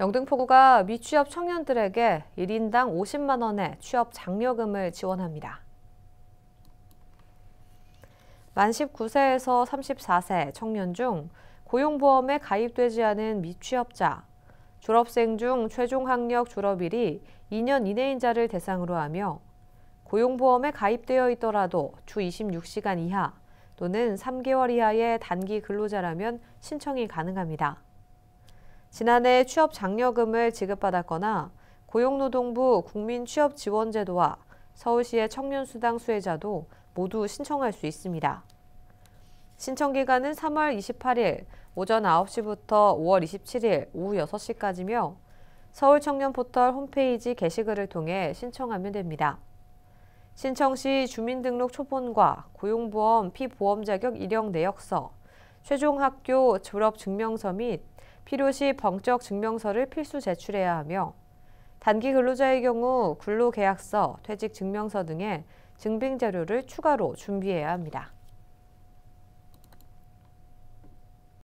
영등포구가 미취업 청년들에게 1인당 50만 원의 취업 장려금을 지원합니다. 만 19세에서 34세 청년 중 고용보험에 가입되지 않은 미취업자, 졸업생 중 최종 학력 졸업일이 2년 이내인 자를 대상으로 하며 고용보험에 가입되어 있더라도 주 26시간 이하 또는 3개월 이하의 단기 근로자라면 신청이 가능합니다. 지난해 취업 장려금을 지급받았거나 고용노동부 국민취업지원제도와 서울시의 청년수당 수혜자도 모두 신청할 수 있습니다. 신청 기간은 3월 28일 오전 9시부터 5월 27일 오후 6시까지며 서울청년포털 홈페이지 게시글을 통해 신청하면 됩니다. 신청 시 주민등록 초본과 고용보험 피보험 자격 이력 내역서, 최종 학교 졸업 증명서 및 필요시 범적 증명서를 필수 제출해야 하며 단기 근로자의 경우 근로계약서, 퇴직증명서 등의 증빙 자료를 추가로 준비해야 합니다.